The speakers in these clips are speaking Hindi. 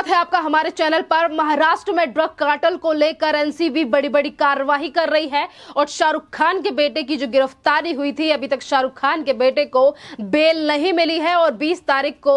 स्वागत है आपका हमारे चैनल पर महाराष्ट्र में ड्रग कार्टल को लेकर एनसीबी बड़ी बड़ी कार्रवाई कर रही है और शाहरुख खान के बेटे की जो गिरफ्तारी हुई थी अभी तक शाहरुख खान के बेटे को बेल नहीं मिली है और 20 तारीख को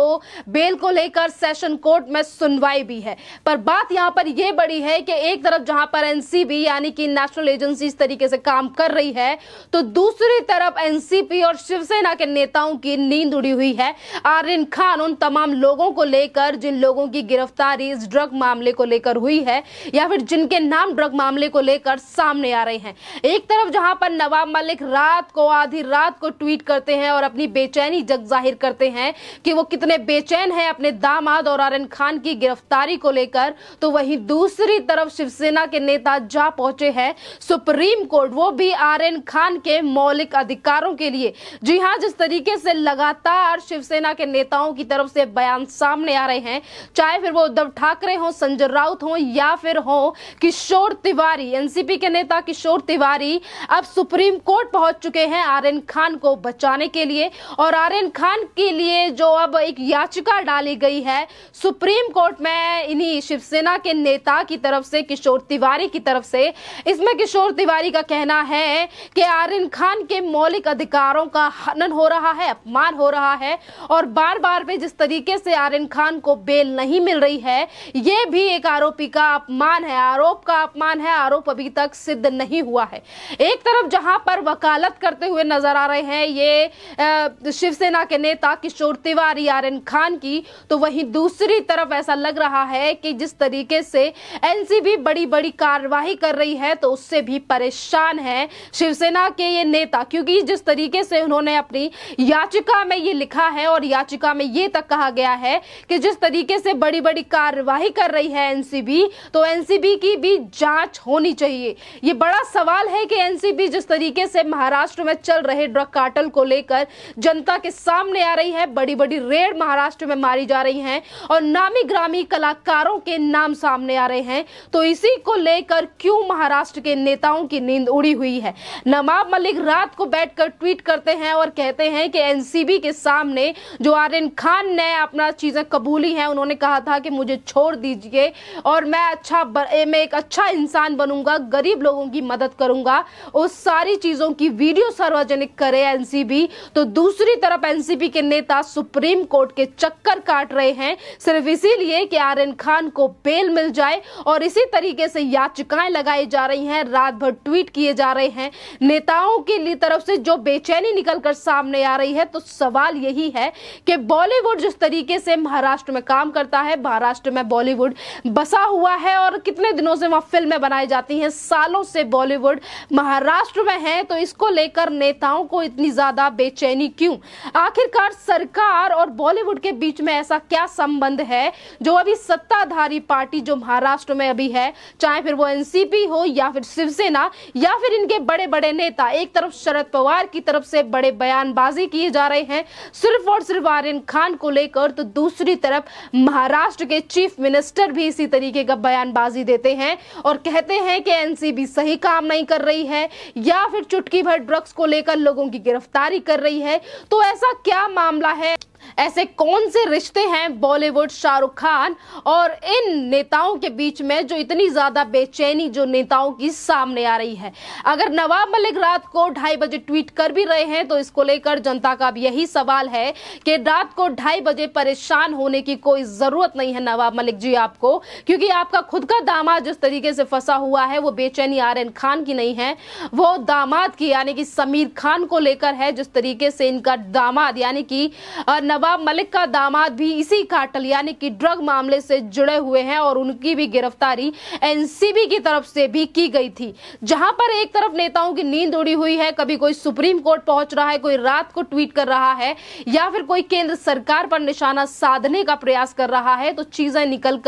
बेल को लेकर सेशन कोर्ट में सुनवाई भी है पर बात यहां पर यह बड़ी है कि एक तरफ जहां पर एनसीबी यानी कि नेशनल एजेंसी इस तरीके से काम कर रही है तो दूसरी तरफ एनसीपी और शिवसेना के नेताओं की नींद उड़ी हुई है आर्यन खान उन तमाम लोगों को लेकर जिन लोगों की गिरफ्तार गिरफ्तारी इस ड्रग मामले को लेकर हुई है या फिर जिनके नाम ड्रग मामले को लेकर सामने आ रहे हैं एक तरफ जहां पर नवाब मलिक रात को आधी रात को ट्वीट करते हैं और अपनी बेचैनी जग जाहिर करते हैं कि वो कितने बेचैन हैं अपने दामाद और आर खान की गिरफ्तारी को लेकर तो वहीं दूसरी तरफ शिवसेना के नेता जा पहुंचे हैं सुप्रीम कोर्ट वो भी आर्यन खान के मौलिक अधिकारों के लिए जी हाँ जिस तरीके से लगातार शिवसेना के नेताओं की तरफ से बयान सामने आ रहे हैं चाहे फिर वो उद्धव ठाकरे हो संजय राउत हो या फिर हो किशोर तिवारी एनसीपी के नेता किशोर तिवारी अब सुप्रीम कोर्ट पहुंच चुके हैं आर खान को बचाने के लिए और आर खान के लिए जो अब एक याचिका डाली गई है सुप्रीम कोर्ट में इन्हीं शिवसेना के नेता की तरफ से किशोर तिवारी की तरफ से इसमें किशोर तिवारी का कहना है कि आर खान के मौलिक अधिकारों का हनन हो रहा है अपमान हो रहा है और बार बार पे जिस तरीके से आर खान को बेल नहीं मिल रही गई है ये भी एक आरोपी का अपमान है आरोप का अपमान है आरोप अभी तक सिद्ध नहीं हुआ है एक तरफ जहां पर वकालत करते हुए नजर आ रहे हैं ये शिवसेना के नेता किशोर तिवारी आर एन खान की तो वहीं दूसरी तरफ ऐसा लग रहा है कि जिस तरीके से एनसीबी बड़ी बड़ी कार्रवाई कर रही है तो उससे भी परेशान है शिवसेना के ये नेता क्योंकि जिस तरीके से उन्होंने अपनी याचिका में ये लिखा है और याचिका में ये तक कहा गया है कि जिस तरीके से बड़ी बड़ी कोई कार्रवाई कर रही है एनसीबी तो एनसीबी की भी जांच होनी चाहिए ये बड़ा सवाल है कि एनसीबी जिस तरीके से महाराष्ट्र में चल रहे ड्रग कार्टल को लेकर जनता के सामने आ रही है बड़ी बड़ी रेड महाराष्ट्र में मारी जा रही है और नामी ग्रामी कलाकारों के नाम सामने आ रहे हैं तो इसी को लेकर क्यों महाराष्ट्र के नेताओं की नींद उड़ी हुई है नवाब मलिक रात को बैठकर ट्वीट करते हैं और कहते हैं कि एनसीबी के सामने जो आर्यन खान ने अपना चीजें कबूली हैं उन्होंने कहा था कि मुझे छोड़ दीजिए और मैं अच्छा बर, मैं एक अच्छा इंसान बनूंगा गरीब लोगों की मदद करूंगा उस सारी चीज़ों की वीडियो सार्वजनिक करे एनसीबी तो दूसरी तरफ एनसीबी के नेता सुप्रीम कोर्ट के चक्कर काट रहे हैं सिर्फ इसीलिए कि आर खान को बेल मिल जाए और इसी तरीके से याचिकाएं लगाई जा रही हैं रात भर ट्वीट किए जा रहे हैं नेताओं के लिए तरफ से जो बेचैनी निकलकर सामने आ रही है तो सवाल यही है कि बॉलीवुड जिस तरीके से महाराष्ट्र में काम करता है महाराष्ट्र में बॉलीवुड बसा हुआ है और कितने दिनों से वहाँ फिल्में बनाई जाती हैं सालों से बॉलीवुड महाराष्ट्र में है तो इसको लेकर नेताओं को इतनी ज़्यादा बेचैनी क्यों आखिरकार सरकार और बॉलीवुड के बीच में ऐसा क्या संबंध है जो अभी सत्ताधारी पार्टी जो महाराष्ट्र में अभी है चाहे फिर वो एनसीपी हो या फिर शिवसेना या फिर इनके बड़े बड़े नेता एक तरफ शरद पवार की तरफ से बड़े बयानबाजी किए जा रहे हैं सिर्फ और सिर्फ आर्यन खान को लेकर तो दूसरी तरफ महाराष्ट्र महाराष्ट्र के चीफ मिनिस्टर भी इसी तरीके का बयानबाजी देते हैं और कहते हैं कि एनसीबी सही काम नहीं कर रही है या फिर चुटकी भर ड्रग्स को लेकर लोगों की गिरफ्तारी कर रही है तो ऐसा क्या मामला है ऐसे कौन से रिश्ते हैं बॉलीवुड शाहरुख खान और इन नेताओं के बीच में जो इतनी ज़्यादा बेचैनी जो नेताओं की सामने आ रही है अगर नवाब मलिक रात को ढाई बजे ट्वीट कर भी रहे हैं तो इसको लेकर जनता का अब यही सवाल है कि रात को ढाई बजे परेशान होने की कोई ज़रूरत नहीं है नवाब मलिक जी आपको क्योंकि आपका खुद का दामाद जिस तरीके से फंसा हुआ है वो बेचैनी आर एन खान की नहीं है वो दामाद की यानी कि समीर खान को लेकर है जिस तरीके से इनका दामाद यानी कि नवाब नवाब मलिक का दामाद भी इसी काटल यानी कि ड्रग मामले से जुड़े हुए हैं और उनकी भी गिरफ्तारी एनसीबी की तरफ से भी की गई थी जहां पर एक तरफ नेताओं की नींद उड़ी हुई है कभी कोई सुप्रीम कोर्ट पहुंच रहा है कोई रात को ट्वीट कर रहा है या फिर कोई केंद्र सरकार पर निशाना साधने का प्रयास कर रहा है तो चीजें निकल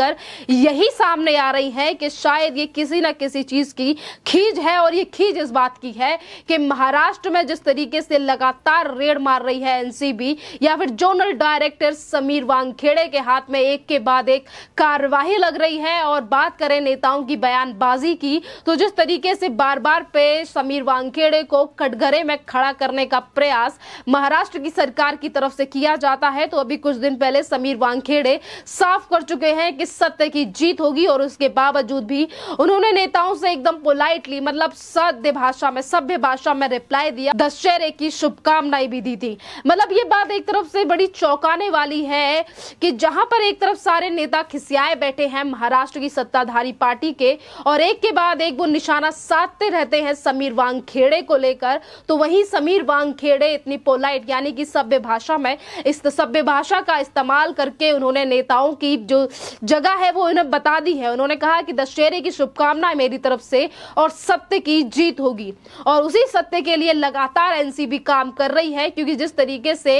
यही सामने आ रही है कि शायद ये किसी ना किसी चीज की खींच है और ये खींच इस बात की है कि महाराष्ट्र में जिस तरीके से लगातार रेड मार रही है एनसीबी या फिर जो जनरल डायरेक्टर समीर वांगखेड़े के हाथ में एक के बाद एक कार्यवाही लग रही है और बात करें नेताओं की बयानबाजी की तो जिस तरीके से बार बार पे समीर वांगखेड़े को कटघरे में खड़ा करने का प्रयास महाराष्ट्र की सरकार की तरफ से किया जाता है तो अभी कुछ दिन पहले समीर वांगखेड़े साफ कर चुके हैं कि सत्य की जीत होगी और उसके बावजूद भी उन्होंने नेताओं से एकदम पोलाइटली मतलब सद्य भाषा में सभ्य भाषा में रिप्लाई दिया दशहरे की शुभकामनाएं भी दी थी मतलब ये बात एक तरफ से बड़ी चौंकाने वाली है कि जहां पर एक तरफ सारे नेता खिसियाए बैठे हैं महाराष्ट्र की सत्ताधारी पार्टी के और एक के बाद एक वो निशाना साधते रहते हैं समीर वांगखेड़े को लेकर तो वहीं समीर वांगखेड़े इतनी पोलाइट यानी कि सभ्य भाषा में इस सभ्य भाषा का इस्तेमाल करके उन्होंने नेताओं की जो जगह है वो उन्हें बता दी है उन्होंने कहा कि दशहरे की शुभकामनाएं मेरी तरफ से और सत्य की जीत होगी और उसी सत्य के लिए लगातार एनसीबी काम कर रही है क्योंकि जिस तरीके से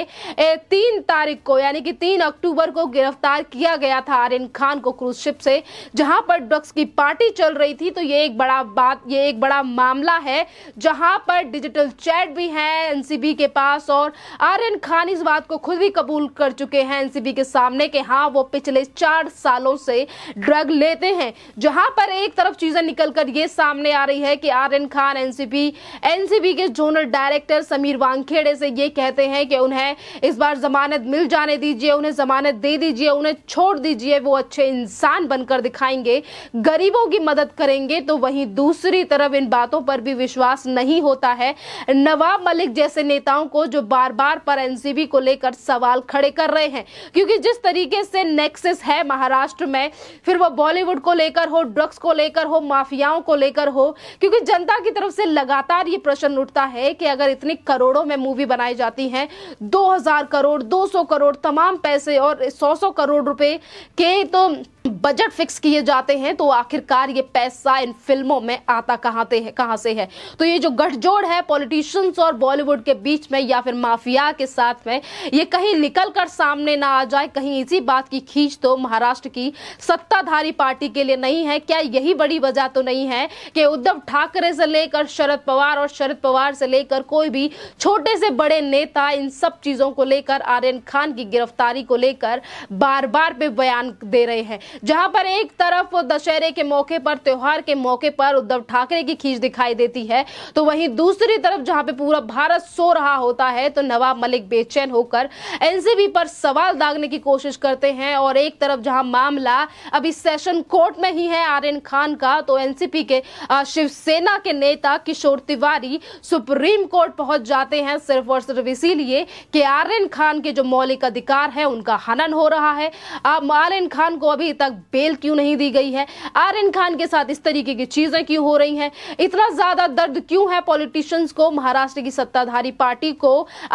तीन तारीख को यानी कि तीन अक्टूबर को गिरफ्तार किया गया था आर्यन खान को क्रूज शिप से जहां पर ड्रग्स की पार्टी चल रही थी तो ये एक बड़ा बात ये एक बड़ा मामला है जहां पर डिजिटल चैट भी है एनसीबी के पास और आर्यन खान इस बात को खुद भी कबूल कर चुके हैं एनसीबी के सामने के हाँ वो पिछले चार सालों से ड्रग लेते हैं जहां पर एक तरफ चीजें निकलकर ये सामने आ रही है कि आर्यन खान एनसीबी एनसीबी के जोनल डायरेक्टर समीर वांगखेड़े से ये कहते हैं कि उन्हें इस बार जमानत जमानत मिल जाने दीजिए उन्हें जमानत दे दीजिए उन्हें छोड़ दीजिए वो अच्छे इंसान बनकर दिखाएंगे गरीबों की मदद करेंगे तो वहीं दूसरी तरफ इन बातों पर भी विश्वास नहीं होता है नवाब मलिक जैसे नेताओं को जो बार बार पर एनसीबी को लेकर सवाल खड़े कर रहे हैं क्योंकि जिस तरीके से नेक्सेस है महाराष्ट्र में फिर वो बॉलीवुड को लेकर हो ड्रग्स को लेकर हो माफियाओं को लेकर हो क्योंकि जनता की तरफ से लगातार ये प्रश्न उठता है कि अगर इतनी करोड़ों में मूवी बनाई जाती हैं 2000 करोड़ दो सौ करोड़ तमाम पैसे और सौ सौ करोड़ रुपए के तो बजट फिक्स किए जाते हैं तो आखिरकार ये पैसा इन फिल्मों में आता कहाँ है कहां से है तो ये जो गठजोड़ है पॉलिटिशियंस और बॉलीवुड के बीच में या फिर माफिया के साथ में ये कहीं निकल कर सामने ना आ जाए कहीं इसी बात की खींच तो महाराष्ट्र की सत्ताधारी पार्टी के लिए नहीं है क्या यही बड़ी वजह तो नहीं है कि उद्धव ठाकरे से लेकर शरद पवार और शरद पवार से लेकर कोई भी छोटे से बड़े नेता इन सब चीज़ों को लेकर आर्यन खान की गिरफ्तारी को लेकर बार बार पे बयान दे रहे हैं जहां पर एक तरफ दशहरे के मौके पर त्योहार के मौके पर उद्धव ठाकरे की खींच दिखाई देती है तो वहीं दूसरी तरफ जहां पे पूरा भारत सो रहा होता है तो नवाब मलिक बेचैन होकर एनसीबी पर सवाल दागने की कोशिश करते हैं और एक तरफ जहां मामला अभी सेशन कोर्ट में ही है आर्यन खान का तो एनसीपी के शिवसेना के नेता किशोर तिवारी सुप्रीम कोर्ट पहुंच जाते हैं सिर्फ और सिर्फ इसीलिए कि आर्यन खान के जो मौलिक अधिकार है उनका हनन हो रहा है आर्यन खान को अभी तक तक बेल क्यों नहीं दी गई है आर्यन खान के साथ इस तरीके की चीजें क्यों हो रही हैं इतना ज्यादा दर्द क्यों है पॉलिटिशियंस को महाराष्ट्र की सत्ताधारी पार्टी को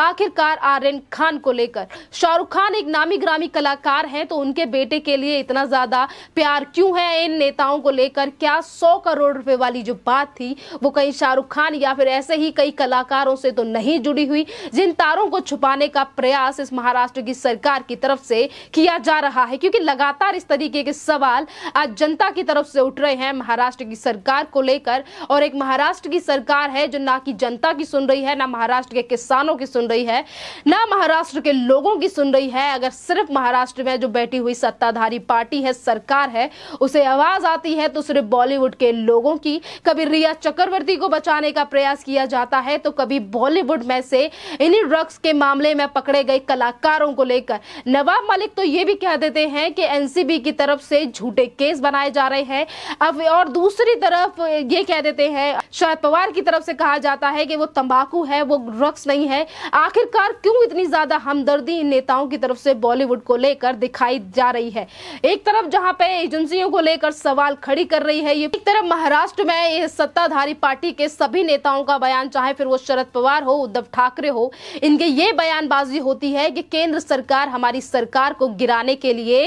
आखिरकार आर्यन खान को लेकर शाहरुख खान एक नामी ग्रामी कलाकार है तो उनके बेटे के लिए इतना ज्यादा प्यार क्यों है इन नेताओं को लेकर क्या सौ करोड़ रुपए वाली जो बात थी वो कहीं शाहरुख खान या फिर ऐसे ही कई कलाकारों से तो नहीं जुड़ी हुई जिन तारों को छुपाने का प्रयास इस महाराष्ट्र की सरकार की तरफ से किया जा रहा है क्योंकि लगातार इस तरीके लेके के सवाल आज जनता की तरफ से उठ रहे हैं महाराष्ट्र की सरकार को लेकर और एक महाराष्ट्र की सरकार है जो ना कि जनता की सुन रही है ना महाराष्ट्र के किसानों की सुन रही है ना महाराष्ट्र के लोगों की सुन रही है अगर सिर्फ महाराष्ट्र में जो बैठी हुई सत्ताधारी पार्टी है सरकार है उसे आवाज आती है तो सिर्फ बॉलीवुड के लोगों की कभी रिया चक्रवर्ती को बचाने का प्रयास किया जाता है तो कभी बॉलीवुड में से इन्हीं ड्रग्स के मामले में पकड़े गए कलाकारों को लेकर नवाब मलिक तो ये भी कह देते हैं कि एनसीबी की तरफ से झूठे केस बनाए जा रहे हैं अब और दूसरी तरफ ये कह देते हैं शरद पवार की तरफ से कहा जाता है कि वो तंबाकू है वो ड्रग्स नहीं है आखिरकार क्यों इतनी ज्यादा हमदर्दी इन नेताओं की तरफ से बॉलीवुड को लेकर दिखाई जा रही है एक तरफ जहाँ पे एजेंसियों को लेकर सवाल खड़ी कर रही है ये एक तरफ महाराष्ट्र में सत्ताधारी पार्टी के सभी नेताओं का बयान चाहे फिर वो शरद पवार हो उद्धव ठाकरे हो इनके ये बयानबाजी होती है कि केंद्र सरकार हमारी सरकार को गिराने के लिए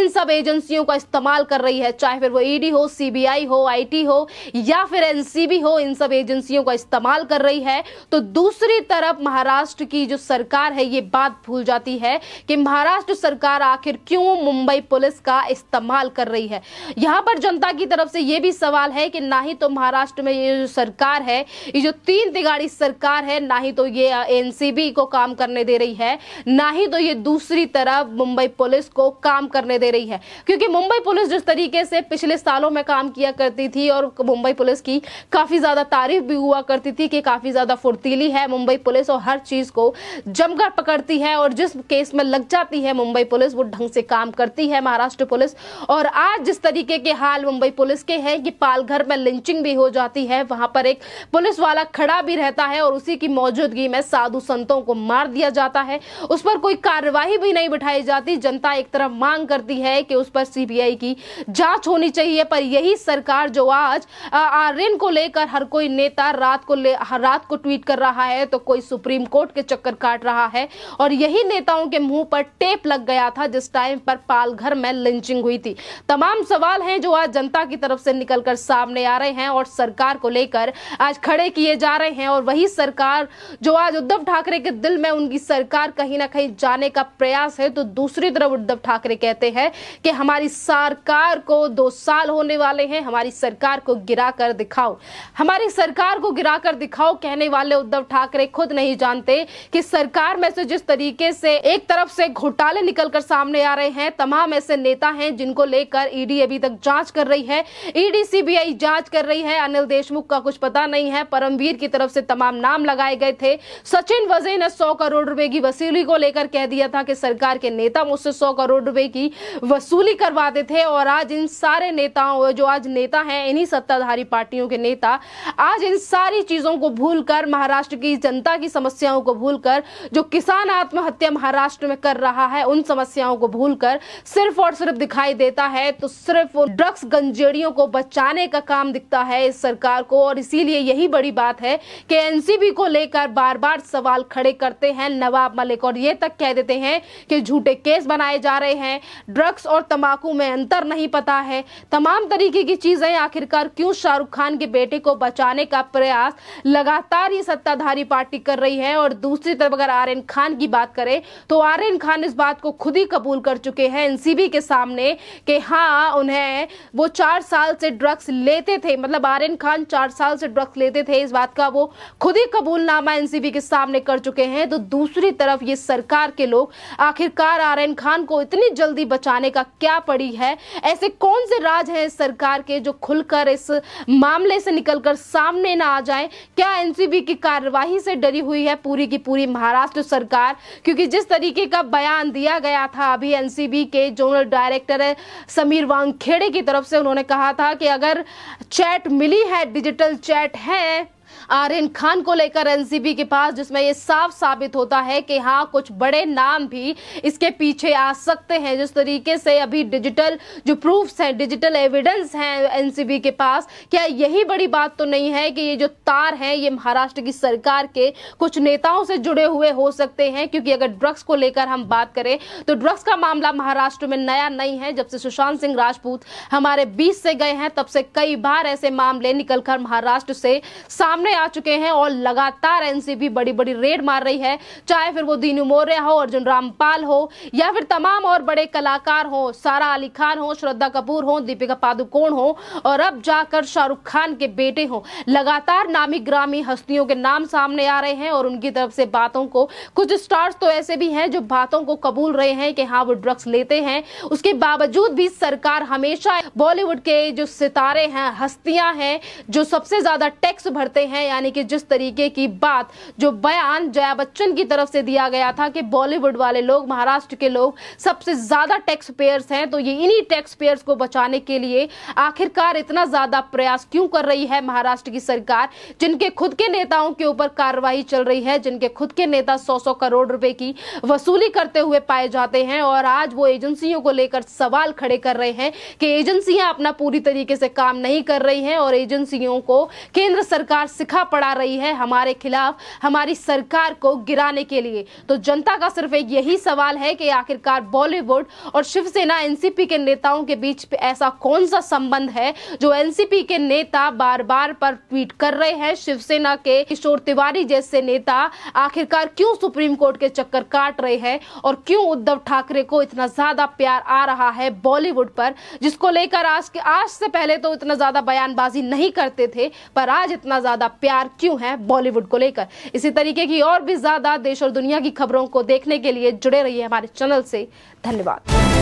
इन सब एजेंसी एजेंसियों का इस्तेमाल कर रही है चाहे फिर वो ईडी e हो सीबीआई हो आईटी हो या फिर एनसीबी हो इन सब एजेंसियों का इस्तेमाल कर रही है तो दूसरी तरफ महाराष्ट्र की जो सरकार है ये बात भूल जाती है कि महाराष्ट्र सरकार आखिर क्यों मुंबई पुलिस का इस्तेमाल कर रही है यहां पर जनता की तरफ से यह भी सवाल है कि ना ही तो महाराष्ट्र में ये जो सरकार है ये जो तीन तिगाड़ी सरकार है ना ही तो ये एनसीबी को काम करने दे रही है ना ही तो ये दूसरी तरफ मुंबई पुलिस को काम करने दे रही है क्योंकि मुंबई पुलिस जिस तरीके से पिछले सालों में काम किया करती थी और मुंबई पुलिस की काफ़ी ज़्यादा तारीफ भी हुआ करती थी कि काफ़ी ज़्यादा फुर्तीली है मुंबई पुलिस और हर चीज़ को जमकर पकड़ती है और जिस केस में लग जाती है मुंबई पुलिस वो ढंग से काम करती है महाराष्ट्र पुलिस और आज जिस तरीके के हाल मुंबई पुलिस के हैं कि पालघर में लिंचिंग भी हो जाती है वहाँ पर एक पुलिस वाला खड़ा भी रहता है और उसी की मौजूदगी में साधु संतों को मार दिया जाता है उस पर कोई कार्रवाई भी नहीं बिठाई जाती जनता एक तरफ मांग करती है कि उस पर पर सीबीआई की जांच होनी चाहिए पर यही सरकार जो आज आर्यन को लेकर हर कोई नेता रात को ले रात को ट्वीट कर रहा है तो कोई सुप्रीम कोर्ट के चक्कर काट रहा है और यही नेताओं के मुंह पर टेप लग गया था जिस टाइम पर पालघर में लिंचिंग हुई थी तमाम सवाल हैं जो आज जनता की तरफ से निकलकर सामने आ रहे हैं और सरकार को लेकर आज खड़े किए जा रहे हैं और वही सरकार जो आज उद्धव ठाकरे के दिल में उनकी सरकार कहीं ना कहीं जाने का प्रयास है तो दूसरी तरफ उद्धव ठाकरे कहते हैं कि हम हमारी सरकार को दो साल होने वाले हैं हमारी सरकार को गिरा कर दिखाओ हमारी सरकार को गिरा कर दिखाओ कहने वाले उद्धव ठाकरे खुद नहीं जानते कि सरकार में से जिस तरीके से एक तरफ से घोटाले निकल कर सामने आ रहे हैं तमाम ऐसे नेता हैं जिनको लेकर ईडी अभी तक जांच कर रही है ईडी सीबीआई जांच कर रही है अनिल देशमुख का कुछ पता नहीं है परमवीर की तरफ से तमाम नाम लगाए गए थे सचिन वजे ने सौ करोड़ रुपए की वसूली को लेकर कह दिया था कि सरकार के नेता मुझसे सौ करोड़ रुपए की वसूली करवाते थे और आज इन सारे नेताओं जो आज नेता हैं इन्हीं सत्ताधारी पार्टियों के नेता आज इन सारी चीज़ों को भूलकर महाराष्ट्र की जनता की समस्याओं को भूलकर जो किसान आत्महत्या महाराष्ट्र में कर रहा है उन समस्याओं को भूलकर सिर्फ और सिर्फ दिखाई देता है तो सिर्फ ड्रग्स गंजेड़ियों को बचाने का काम दिखता है इस सरकार को और इसीलिए यही बड़ी बात है कि एनसीबी को लेकर बार बार सवाल खड़े करते हैं नवाब मलिक और ये तक कह देते हैं कि झूठे केस बनाए जा रहे हैं ड्रग्स और तमाम तंबाकू में अंतर नहीं पता है तमाम तरीके की चीज़ें आखिरकार क्यों शाहरुख खान के बेटे को बचाने का प्रयास लगातार ये सत्ताधारी पार्टी कर रही है और दूसरी तरफ अगर आर एन खान की बात करें तो आर एन खान इस बात को खुद ही कबूल कर चुके हैं एनसीबी के सामने कि हाँ उन्हें वो चार साल से ड्रग्स लेते थे मतलब आर एन खान चार साल से ड्रग्स लेते थे इस बात का वो खुद ही कबूलनामा एनसीबी के सामने कर चुके हैं तो दूसरी तरफ ये सरकार के लोग आखिरकार आर एन खान को इतनी जल्दी बचाने का क्या क्या पड़ी है ऐसे कौन से राज हैं सरकार के जो खुलकर इस मामले से निकलकर सामने ना आ जाए क्या एनसीबी की कार्यवाही से डरी हुई है पूरी की पूरी महाराष्ट्र सरकार क्योंकि जिस तरीके का बयान दिया गया था अभी एनसीबी के जोनल डायरेक्टर समीर वांगखेड़े की तरफ से उन्होंने कहा था कि अगर चैट मिली है डिजिटल चैट है आर्यन खान को लेकर एनसीबी के पास जिसमें ये साफ साबित होता है कि हाँ कुछ बड़े नाम भी इसके पीछे आ सकते हैं जिस तरीके से अभी डिजिटल जो प्रूफ्स हैं डिजिटल एविडेंस हैं एनसीबी के पास क्या यही बड़ी बात तो नहीं है कि ये जो तार हैं ये महाराष्ट्र की सरकार के कुछ नेताओं से जुड़े हुए हो सकते हैं क्योंकि अगर ड्रग्स को लेकर हम बात करें तो ड्रग्स का मामला महाराष्ट्र में नया नहीं है जब से सुशांत सिंह राजपूत हमारे बीच से गए हैं तब से कई बार ऐसे मामले निकलकर महाराष्ट्र से सामने सामने आ चुके हैं और लगातार एनसीपी बड़ी बड़ी रेड मार रही है चाहे फिर वो दीनू मौर्य हो अर्जुन रामपाल हो या फिर तमाम और बड़े कलाकार हो सारा अली खान हो श्रद्धा कपूर हो दीपिका पादुकोण हो और अब जाकर शाहरुख खान के बेटे हो लगातार नामी ग्रामी हस्तियों के नाम सामने आ रहे हैं और उनकी तरफ से बातों को कुछ स्टार्स तो ऐसे भी हैं जो बातों को कबूल रहे हैं कि हाँ वो ड्रग्स लेते हैं उसके बावजूद भी सरकार हमेशा बॉलीवुड के जो सितारे हैं हस्तियां हैं जो सबसे ज्यादा टैक्स भरते हैं है यानी कि जिस तरीके की बात जो बयान जया बच्चन की तरफ से दिया गया था कि बॉलीवुड वाले लोग महाराष्ट्र के लोग सबसे ज़्यादा टैक्स पेयर्स हैं तो ये इन्हीं टैक्स पेयर्स को बचाने के लिए आखिरकार इतना ज़्यादा प्रयास क्यों कर रही है महाराष्ट्र की सरकार जिनके खुद के नेताओं के ऊपर कार्रवाई चल रही है जिनके खुद के नेता सौ सौ करोड़ रुपए की वसूली करते हुए पाए जाते हैं और आज वो एजेंसियों को लेकर सवाल खड़े कर रहे हैं कि एजेंसियां अपना पूरी तरीके से काम नहीं कर रही हैं और एजेंसियों को केंद्र सरकार से चरखा पड़ा रही है हमारे खिलाफ हमारी सरकार को गिराने के लिए तो जनता का सिर्फ एक यही सवाल है कि आखिरकार बॉलीवुड और शिवसेना एनसीपी के नेताओं के बीच ऐसा कौन सा संबंध है जो एनसीपी के नेता बार बार पर ट्वीट कर रहे हैं शिवसेना के किशोर तिवारी जैसे नेता आखिरकार क्यों सुप्रीम कोर्ट के चक्कर काट रहे हैं और क्यों उद्धव ठाकरे को इतना ज्यादा प्यार आ रहा है बॉलीवुड पर जिसको लेकर आज के आज से पहले तो इतना ज्यादा बयानबाजी नहीं करते थे पर आज इतना ज्यादा प्यार क्यों है बॉलीवुड को लेकर इसी तरीके की और भी ज्यादा देश और दुनिया की खबरों को देखने के लिए जुड़े रहिए हमारे चैनल से धन्यवाद